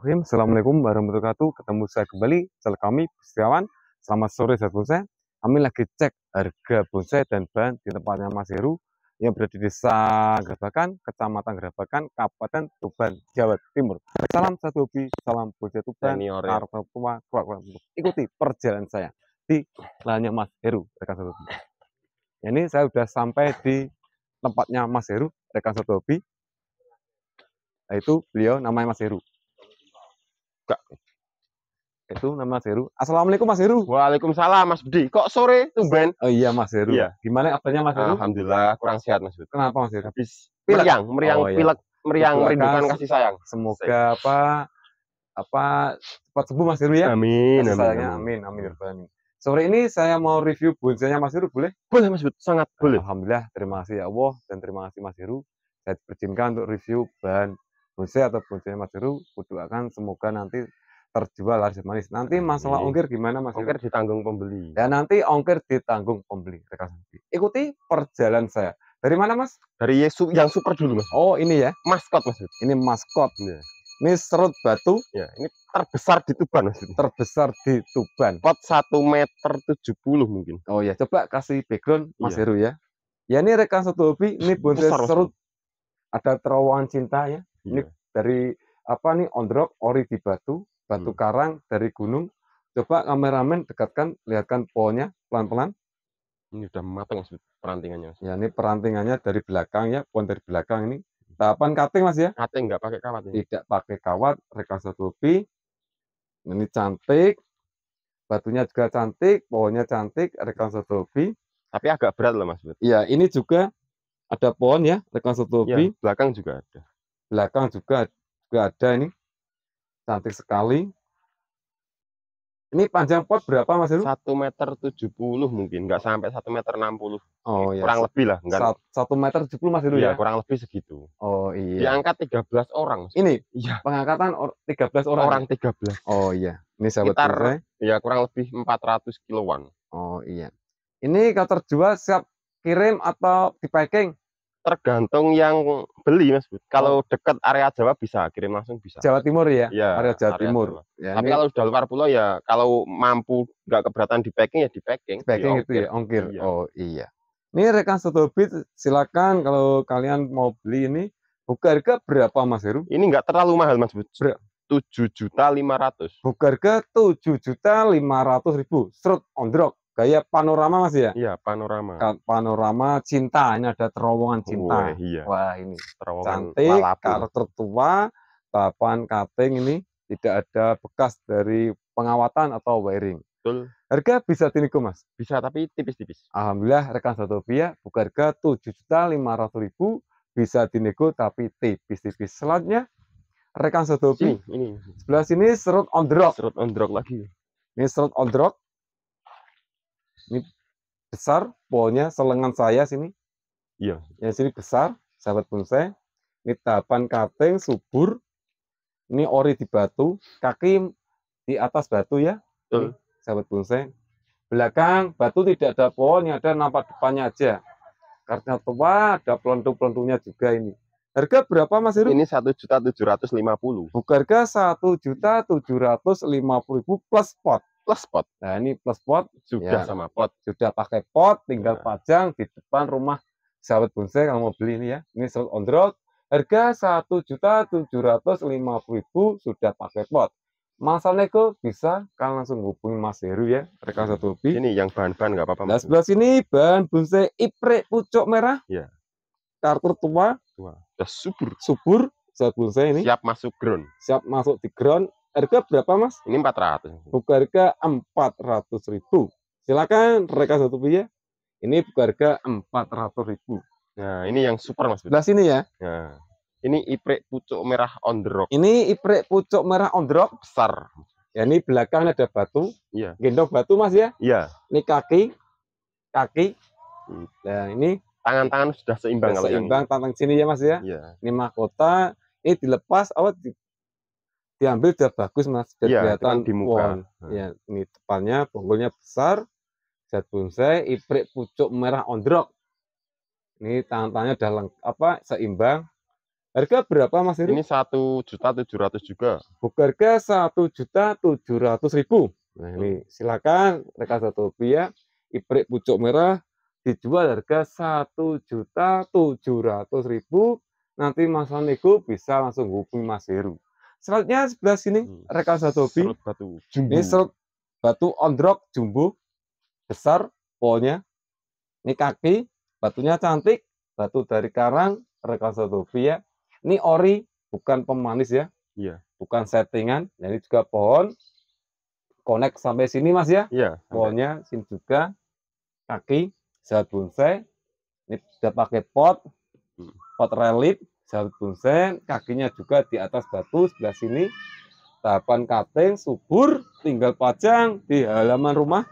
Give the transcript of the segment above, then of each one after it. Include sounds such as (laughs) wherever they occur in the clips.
Bismillahirrahmanirrahim. Assalamualaikum warahmatullahi wabarakatuh. Ketemu saya kembali, Salam kami, Setiawan. Selamat sore, sahabat bonsai. Kami lagi cek harga bonsai dan bahan di tempatnya Mas Heru yang berada di Desa Gerabakan, Kecamatan Gerabakan, Kabupaten Tuban, Jawa Timur. Salam satu hobi, salam bonsai Tuban, ya. Kartu Tua, Ikuti perjalanan saya di lahannya Mas Heru, rekan satu hobi. Ini saya sudah sampai di tempatnya Mas Heru, rekan satu hobi. Nah, itu beliau namanya Mas Heru juga. Itu nama Seru. Assalamualaikum Mas Seru. Waalaikumsalam Mas Budi. Kok sore tuh Ben? Oh iya Mas Seru. Iya. Gimana kabarnya Mas Heru? Alhamdulillah kurang sehat Mas Budi. Kenapa Mas Heru? Habis meriang, meriang oh, iya. pilek, meriang Semoga merindukan kasih sayang. Semoga apa apa cepat sembuh Mas Seru ya. Amin. amin, amin. Amin. Amin. Amin. Sore ini saya mau review bonsainya Mas Seru. boleh? Boleh Mas Bud, sangat boleh. Alhamdulillah, terima kasih ya Allah dan terima kasih Mas Seru. Saya dipercinkan untuk review bahan Bose atau Bose Mas Heru kudu akan semoga nanti terjual laris manis. Nanti masalah ongkir gimana Mas? Ongkir ditanggung pembeli. Dan ya, nanti ongkir ditanggung pembeli. Ikuti perjalanan saya. Dari mana Mas? Dari Yesu yang super dulu Mas. Oh ini ya? Maskot Mas. Ini maskot. Ya. Ini serut batu. Ya, ini terbesar di Tuban Mas. Terbesar di Tuban. Pot satu meter tujuh puluh mungkin. Oh ya, coba kasih background Mas iya. Heru ya. Ya ini rekan satu hobi, ini bonsai serut. Ada terowongan cinta ya. Ini iya. dari apa nih rock ori di batu, batu hmm. karang dari gunung. Coba kameramen dekatkan, lihatkan pohonnya pelan-pelan. Ini sudah matang perantingannya. Mas. Ya ini perantingannya dari belakang ya, pohon dari belakang ini. Tahapan cutting mas ya? Cutting nggak pakai kawat. ini. Tidak pakai kawat, rekayasa topi. Ini cantik, batunya juga cantik, pohonnya cantik, rekayasa topi. Tapi agak berat loh mas. Iya, ini juga ada pohon ya, rekayasa topi. Ya, belakang juga ada belakang juga juga ada ini cantik sekali ini panjang pot berapa mas Heru? 1 meter 70 mungkin, nggak sampai 1 meter 60. Oh iya. Kurang lebih lah. Enggak. 1 meter 70 mas Heru iya, ya? kurang lebih segitu. Oh iya. Diangkat 13 orang. mas. Ini? Iya. Pengangkatan or 13 orang? Orang 13. Ya? Oh iya. Ini sahabat Sekitar, saya. ya iya, kurang lebih 400 kiloan. Oh iya. Ini kalau terjual siap kirim atau di packing? tergantung yang beli mas kalau oh. dekat area Jawa bisa kirim langsung bisa Jawa Timur ya, ya area Jawa area Timur Jawa. Ya, tapi ini... kalau sudah luar pulau ya kalau mampu nggak keberatan di packing ya di packing packing di itu ya ongkir iya. oh iya ini rekan satu bit silakan kalau kalian mau beli ini buka harga berapa mas Heru ini nggak terlalu mahal mas Bud tujuh juta lima ratus buka harga tujuh juta lima ratus ribu serut on drop Kayak panorama Mas ya? Iya, panorama. Panorama cinta, ini ada terowongan cinta. Wah, iya. Wah, ini terowongan cantik, lalapu. tertua tua, papan cutting ini tidak ada bekas dari pengawatan atau wiring. Betul. Harga bisa tiniku mas? Bisa tapi tipis-tipis. Alhamdulillah rekan satu via buka harga tujuh juta lima ratus ribu bisa dinego tapi tipis-tipis. Selanjutnya rekan satu Ini, ini. Sebelah sini serut on the Serut on the lagi. Ini serut on the ini besar pohonnya selengan saya sini. Iya. Yang sini besar, sahabat bonsai. Ini tahapan cutting, subur. Ini ori di batu, kaki di atas batu ya. Ini, sahabat bonsai. Belakang batu tidak ada pohonnya, ada nampak depannya aja. Karena tua ada pelontung pelontungnya juga ini. Harga berapa Mas Heru? Ini satu juta tujuh ratus lima puluh. Harga satu juta tujuh ratus lima puluh ribu plus pot plus pot. Nah, ini plus pot sudah ya. sama pot. Sudah pakai pot, tinggal nah. pajang di depan rumah sahabat bonsai kalau mau beli ini ya. Ini sold on the road. Harga ribu sudah pakai pot. Mas nego bisa kalian langsung hubungi Mas Heru ya, rekan hmm. satu lebih. Ini yang bahan-bahan nggak apa-apa. Nah, sebelah sini bahan bonsai ipre pucuk merah. Ya. Kartur tua. Tua. Sudah subur. Subur. Sahabat bonsai ini. Siap masuk ground. Siap masuk di ground Harga berapa mas? Ini 400. Buka harga 400 ribu. Silakan rekan satu biaya. Ini buka harga 400 ribu. Nah ini yang super mas. Nah sini ya. Nah, ini iprek pucuk merah on the rock. Ini iprek pucuk merah on the rock besar. Ya ini belakang ada batu. Iya. Gendong batu mas ya. Iya. Ini kaki, kaki. Hmm. Nah ini tangan-tangan sudah seimbang sudah seimbang tangan sini ya mas ya. Iya. Ini mahkota ini dilepas awal diambil udah bagus mas udah ya, kelihatan kan di muka. Wow, nah. ya ini depannya punggulnya besar zat bonsai iprik pucuk merah ondrok ini tangan-tangannya udah lengkap apa seimbang harga berapa mas Iri? ini satu juta tujuh ratus juga harga satu juta tujuh ratus ribu nah ini silakan mereka satu rupiah ya. iprik pucuk merah dijual harga satu juta tujuh ratus ribu nanti Mas Nego bisa langsung hubungi Mas Heru seratnya sebelah sini hmm. rekan satu hobi. batu. Jumbo. Ini serut batu ondrok jumbo besar polnya. Ini kaki batunya cantik, batu dari karang rekan satu hobi ya. Ini ori bukan pemanis ya. Iya. Bukan settingan, jadi nah, juga pohon connect sampai sini Mas ya. Iya. Pohonnya sini juga kaki sehat bonsai. Ini sudah pakai pot, hmm. pot relit, 10 sen, kakinya juga di atas batu sebelah sini. Tahapan kating, subur, tinggal pajang di halaman rumah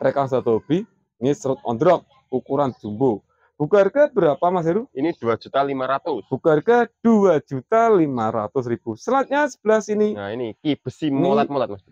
rekan satu hobi. Ini serut on drop, ukuran jumbo. Buka harga berapa Mas Heru? Ini dua juta lima 2.500. Buka harga ribu? Selatnya sebelah sini. Nah, ini ki besi molet molat Mas.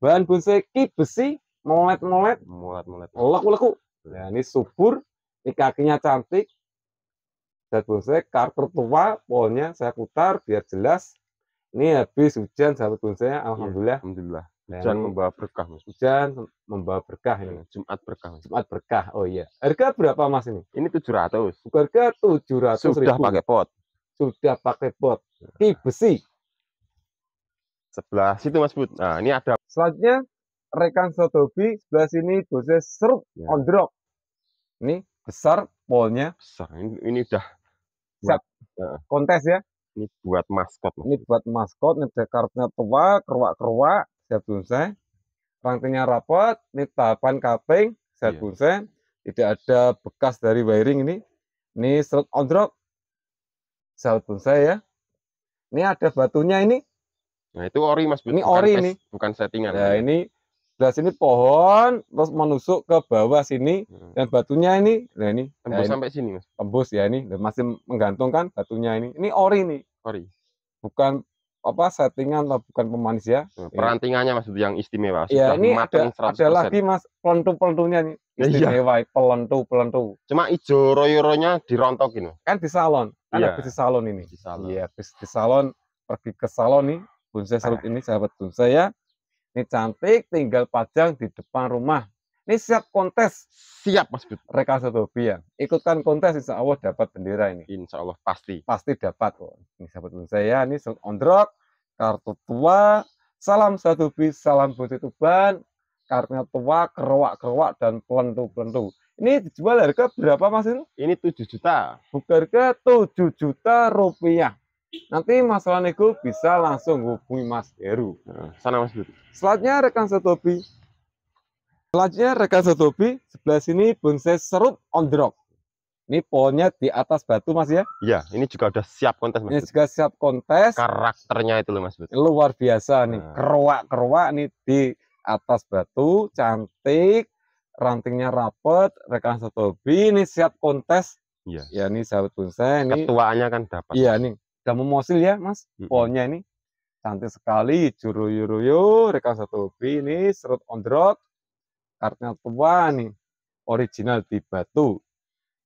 Bahan bonsai ki besi molet-molet. Molet-molet. Laku-laku. Nah, ini subur, ini kakinya cantik, saya bonsai, karakter tua polnya saya putar biar jelas ini habis hujan sahabat bonsai iya, alhamdulillah alhamdulillah hujan membawa berkah mas hujan membawa berkah ini iya, Jumat berkah mas. Jumat berkah oh iya harga berapa mas ini ini tujuh ratus. harga tujuh ratus. sudah ribu. pakai pot sudah pakai pot ki besi sebelah situ mas Bud nah ini ada selanjutnya rekan Sotobi sebelah sini bonsai serut ya. on drop ini besar polnya besar ini, ini udah buat kontes ya. Ini buat maskot. Ini buat maskot, ini Jakarta tua, keruak-keruak, siap bunsen. Rantingnya rapat, ini tahapan kaping, siap yeah. bunsen. Tidak ada bekas dari wiring ini. Ini on drop, siap bunsen ya. Ini ada batunya ini. Nah itu ori mas. Ini ori ini. Bukan settingan. ya. ini sebelah sini pohon terus menusuk ke bawah sini hmm. dan batunya ini nah ini tembus ya sampai sini mas tembus ya ini dan masih menggantungkan batunya ini ini ori nih ori bukan apa settingan atau bukan pemanis ya hmm, perantingannya mas yang istimewa ya, ini ada, ada lagi mas pelentu pelentunya nih iya. istimewa ya, iya. pelentu pelentu cuma hijau rontok dirontokin kan di salon kan ya. di salon ini di salon. iya di salon pergi ke salon nih bonsai (laughs) serut ini sahabat bonsai ya ini cantik tinggal pajang di depan rumah. Ini siap kontes. Siap Mas Bud. satu Sotobia. Ya. Ikutkan kontes insya Allah dapat bendera ini. Insya Allah pasti. Pasti dapat kok. Oh, ini sahabat saya, ini ondrok, kartu tua, salam satu bis, salam itu tuban, kartunya tua, kerowak-kerowak, dan pelentu-pelentu. Ini dijual harga berapa Mas Ini tujuh juta. Buka Harga tujuh juta rupiah. Nanti Mas Lanego bisa langsung hubungi Mas Heru. Nah, sana Mas Heru. Selanjutnya rekan setopi Selanjutnya rekan setopi sebelah sini bonsai serut on the rock. Ini pohonnya di atas batu Mas ya? Iya, ini juga udah siap kontes Mas. Ini juga siap kontes. Karakternya itu loh Mas. Luar biasa nih, nah. keruak-keruak nih di atas batu, cantik, rantingnya rapet, rekan setopi ini siap kontes Iya. Ya ini sahabat bonsai ini ketuaannya kan dapat. Iya nih Jamu memosil ya mas polnya ini cantik sekali juru yu, reka satu ini serut on the road kartunya tua nih original di batu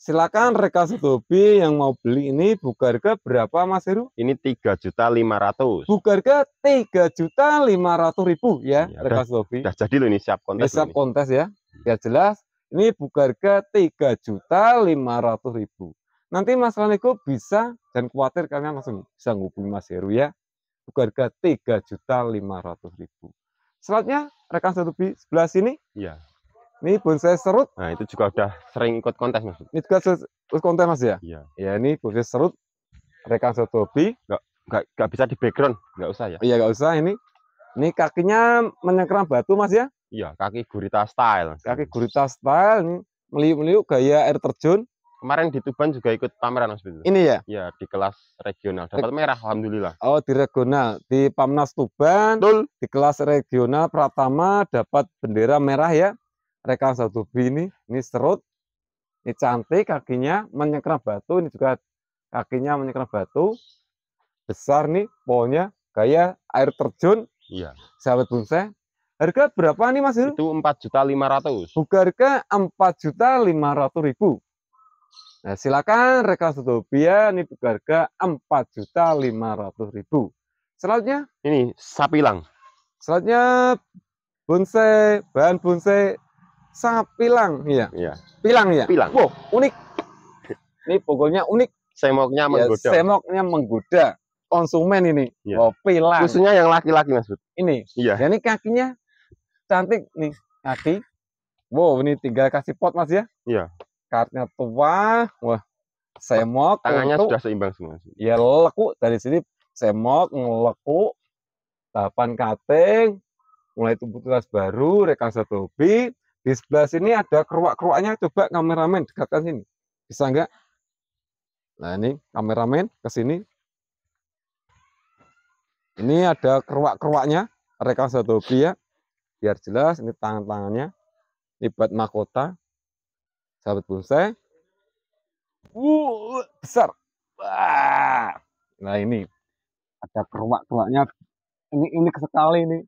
silakan reka Sudobi yang mau beli ini buka harga berapa Mas Heru? Ini tiga juta lima tiga Buka harga ratus ribu ya, ya reka Sudobi. sudah jadi loh ini siap kontes. Ini siap kontes ini. ya. Hmm. Ya jelas, ini buka harga ratus ribu. Nanti Mas kok bisa dan khawatir kalian langsung bisa menghubungi Mas Heru ya. lima harga ribu. Selanjutnya rekan satu B sebelah sini. Iya. Ini bonsai serut. Nah, itu juga udah sering ikut kontes, Mas. Ini juga ikut kontes, Mas ya? Iya. Ya, ini bonsai serut rekan satu B. Enggak nggak nggak bisa di background nggak usah ya iya nggak usah ini ini kakinya menyekram batu mas ya iya kaki gurita style kaki gurita style meliuk meliuk gaya air terjun Kemarin di Tuban juga ikut pameran Mas Bintu. Ini ya? Ya, di kelas regional. Dapat merah alhamdulillah. Oh, di regional, di Pamnas Tuban, Betul. di kelas regional Pratama dapat bendera merah ya. Rekan satu ini, ini serut. Ini cantik kakinya menyengkram batu, ini juga kakinya menyengkram batu. Besar nih pohonnya, gaya air terjun. Iya. Sahabat bonsai, Harga berapa nih Mas Hil? Itu ratus Harga empat juta lima ratus ribu? Nah, silakan empat juta ini harga ribu Selanjutnya ini sapi lang. Selanjutnya bonsai, bahan bonsai sapilang, iya. Iya. Pilang ya. Pilang. Wow, unik. Ini pokoknya unik. Semoknya iya, menggoda. semoknya menggoda. Konsumen ini. Iya. Wow, pilang. Khususnya yang laki-laki Mas. Ini. Iya. ini kakinya cantik nih, kaki. Wow, ini tinggal kasih pot Mas ya. Iya kartnya tua wah semok tangannya untuk, sudah seimbang semua ya leku dari sini semok ngeleku delapan kating, mulai tumbuh tunas baru Rekan satu dobi di sebelah sini ada keruak-keruaknya coba kameramen dekatkan sini bisa enggak nah ini kameramen ke sini ini ada keruak-keruaknya satu dobi ya biar jelas ini tangan-tangannya ini buat mahkota sahabat bonsai. Uh, besar. Wah. Nah ini ada keruak-keruaknya. Ini ini sekali ini.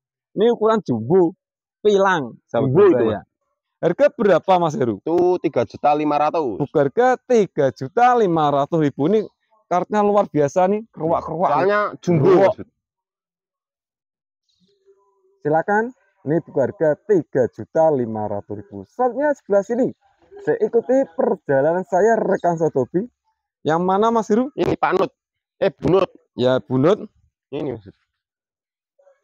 Ini ukuran jumbo pilang sahabat jumbo bonsai itu, ya. Harga berapa Mas Heru? Itu tiga juta lima ratus. Harga tiga juta lima ratus ribu ini kartunya luar biasa nih keruak keruak. Soalnya jumbo. Silakan. Ini harga tiga juta lima ratus ribu. Selanjutnya sebelah sini saya ikuti perjalanan saya rekan Sotobi. Yang mana Mas Hiru? Ini Panut. Eh, Bunut. Ya, Bunut. Ini Mas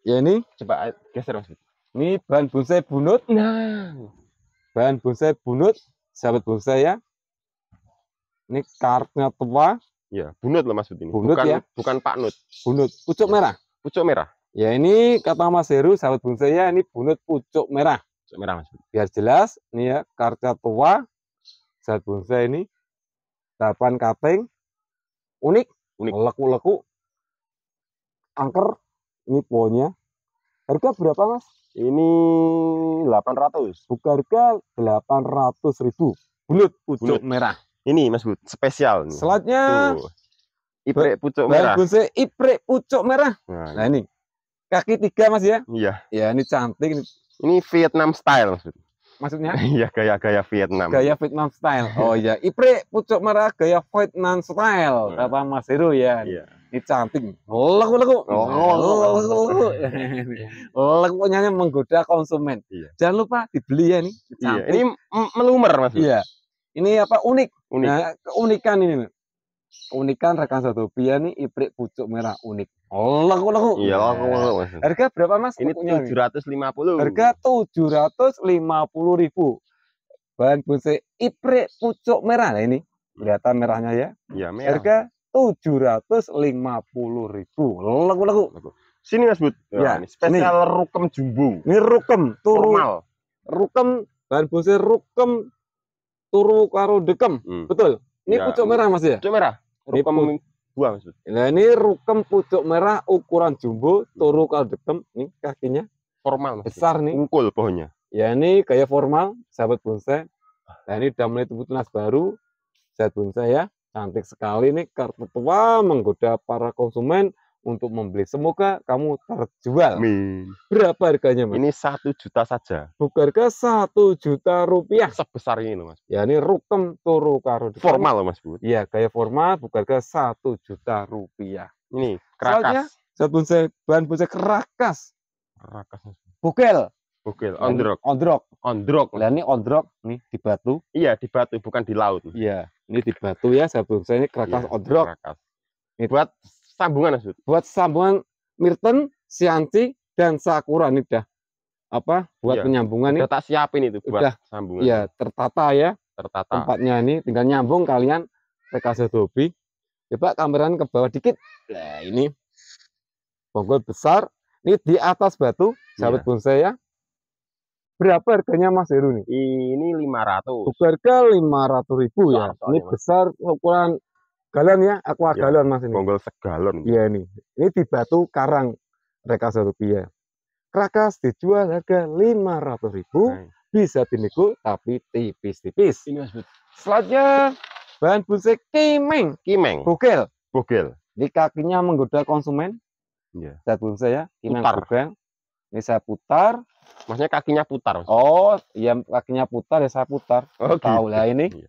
Ya ini. Coba eh, geser Mas Ini bahan bonsai Bunut. Nah. Bahan bonsai Bunut. Sahabat bonsai ya. Ini kartnya tua. Ya, Bunut loh Mas ini. Bunut bukan, ya. Bukan Pak Nut. Bunut. Pucuk ya. merah. Pucuk merah. Ya ini kata Mas Heru, sahabat bonsai ya, ini bunut pucuk merah merah mas. Biar jelas, ini ya karca tua zat bonsai ini delapan kaping unik, unik. leku-leku angker ini pohonnya. Harga berapa mas? Ini 800. Buka harga 800 ribu. Bulut, pucuk Bulut. merah. Ini mas Bud, spesial. Nih. Selatnya Tuh. Iprek pucuk merah. Bonsai iprek pucuk merah. Nah, nah ini. Kaki tiga mas ya? Iya. Ya ini cantik. Ini ini Vietnam style. Maksudnya? (laughs) Iya gaya-gaya Vietnam. Gaya Vietnam style. Oh iya, Ipre pucuk merah gaya Vietnam style kata iya. Mas Hero ya. Iya. Ini cantik. lelak lelak Oh, lagu (laughs) Lagunya menggoda konsumen. Iya. Jangan lupa dibeli ya nih. Iya. Ini melumer Mas. Iya. Ini apa unik. Unik. Nah, keunikan ini keunikan rekan satu pia nih iprik pucuk merah unik. Allah oh, laku Iya, laku laku. Harga berapa Mas? Ini tujuh ratus lima puluh. Harga tujuh ratus lima puluh ribu. Bahan busi iprik pucuk merah nah ini. Kelihatan merahnya ya. Iya, merah. Harga tujuh ratus lima puluh ribu. Laku laku. Sini Mas Bud. Nah, ya, ini spesial ini. rukem jumbo. Ini rukem turu. Normal. Rukem bahan busi rukem turu karo dekem. Hmm. Betul. Ini ya, pucuk merah Mas ya? Pucuk merah. Rukem ini buah maksud. Nah, ini rukem pucuk merah ukuran jumbo, turu kaldekem, Ini kakinya formal mas. Besar nih. Ungkul pohonnya. Ya ini kayak formal, sahabat bonsai. Nah, ini udah mulai tumbuh tunas baru. Sahabat bonsai ya, cantik sekali nih kartu tua menggoda para konsumen untuk membeli. Semoga kamu terjual. Amin. Berapa harganya, Mas? Ini satu juta saja. Bukankah satu juta rupiah? Sebesar ini, Mas. Ya, ini rukem turu karo. Formal, loh Mas Bu. Iya, kayak formal. Bukankah satu juta rupiah? Ini kerakas. Soalnya, bonsai, bahan bonsai kerakas. Kerakas, Mas. Bukel. Bugil, ondrok. Ondrok. Ondrok. Nah, ini ondrok nih di batu. Iya, di batu bukan di laut. Iya, ini di batu ya, saya ini kerakas iya, ondrok. Kerakas. Ini buat sambungan maksud. Buat sambungan Mirten, Sianti dan Sakura nih dah apa buat ya, penyambungan ini. tak siapin itu buat udah, sambungan. Ya tertata ya. Tertata. Tempatnya ini tinggal nyambung kalian kasih Dobi Coba kameran ke bawah dikit. Nah, ini bonggol besar. Ini di atas batu, sahabat ya. bonsai ya. Berapa harganya Mas Heru nih? Ini 500. Harga 500 ribu ya. ini besar ukuran galon ya aku ya, galon mas ini bonggol segalon iya ini ini di batu karang reka satu rupiah krakas dijual harga lima ratus ribu nah. bisa dinego tapi tipis-tipis ini mas Bud. selanjutnya bahan bonsai kimeng kimeng bugel bugel di kakinya menggoda konsumen Iya. Zat bungsa ya, kimeng putar. bugel ini saya putar maksudnya kakinya putar Mas. oh iya kakinya putar ya saya putar oh, tahu gitu. lah ini iya.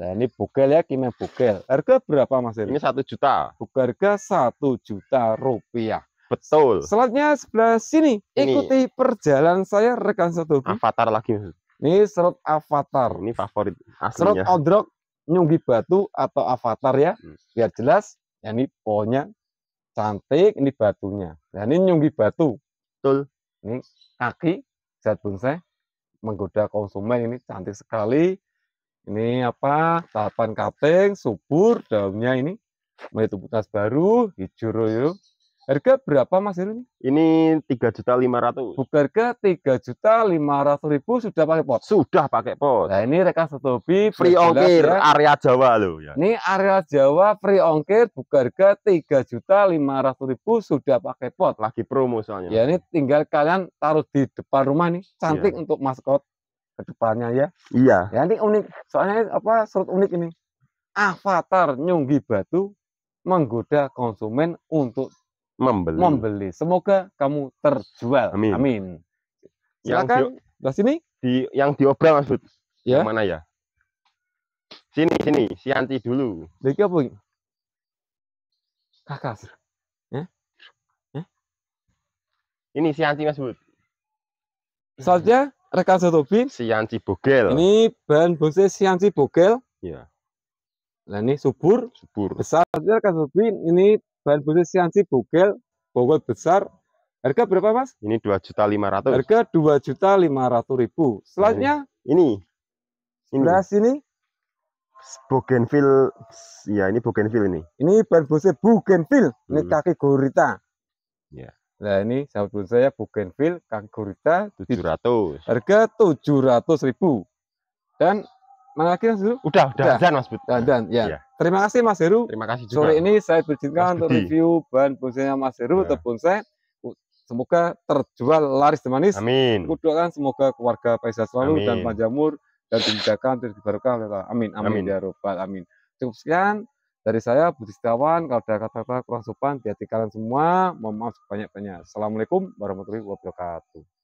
Nah, ini bugel ya, Kimia bugel. Harga berapa Mas Ini satu juta. buka Harga satu juta rupiah. Betul. Selanjutnya sebelah sini, ini. ikuti perjalanan saya rekan satu. Hmm? Avatar lagi. Ini slot avatar. Ini favorit aslinya. Slot odrok nyunggi batu atau avatar ya. Hmm. Biar jelas, ya ini pohonnya cantik, ini batunya. Nah, ini nyunggi batu. Betul. Ini kaki zat bonsai menggoda konsumen ini cantik sekali ini apa? Tahapan kating subur, daunnya ini. Mulai tumpukan baru, hijau royo. Harga berapa Mas Heru ini? tiga juta Ini ratus Harga ribu sudah pakai pot. Sudah pakai pot. Nah, ini rekan Setobi free ongkir ya. area Jawa loh ya. Ini area Jawa free ongkir harga ribu sudah pakai pot. Lagi promo soalnya. Ya ini tinggal kalian taruh di depan rumah nih. Cantik ya. untuk maskot kedepannya ya iya ya ini unik soalnya apa surut unik ini avatar nyunggi batu menggoda konsumen untuk membeli membeli semoga kamu terjual amin, amin. silakan di sini di yang diobrol maksud ya yang mana ya sini sini sianti dulu lagi apa kakas ya? ya? ini sianti mas bud Soalnya rekan bin Sianci Bogel. Ini bahan bosnya Sianci Bogel. Iya. Nah ini subur. Subur. Besar. Rekan satu bin ini bahan bosnya Sianci Bogel. Bogel besar. Harga berapa mas? Ini dua juta lima ratus. Harga dua juta lima ratus ribu. Selanjutnya? Ini. Ini. Sebelah sini? Bougainville, ya ini Bougainville ini. Ini ban bosnya Bougainville, hmm. ini kaki gurita. Ya. Nah ini sahabat pun saya Bougainville Kagurita 700. Harga 700 ribu. Dan mengakhiri Mas Heru? Udah, udah, udah. Mas Bud. Dan, dan, ya. Iya. Terima kasih Mas Heru. Terima kasih juga. Sore ini saya izinkan untuk review bahan bonsainya Mas Heru ya. saya saya. Semoga terjual laris dan manis. Amin. Kudoakan semoga keluarga Paisa selalu amin. dan umur dan dimudahkan terus dibarukan Amin. Amin. amin. Ya Rabbal Amin. Cukup sekian. Dari saya Budi Setiawan, kalau ada kata-kata kurang sopan, hati kalian semua. Mohon maaf sebanyak banyak Assalamualaikum warahmatullahi wabarakatuh.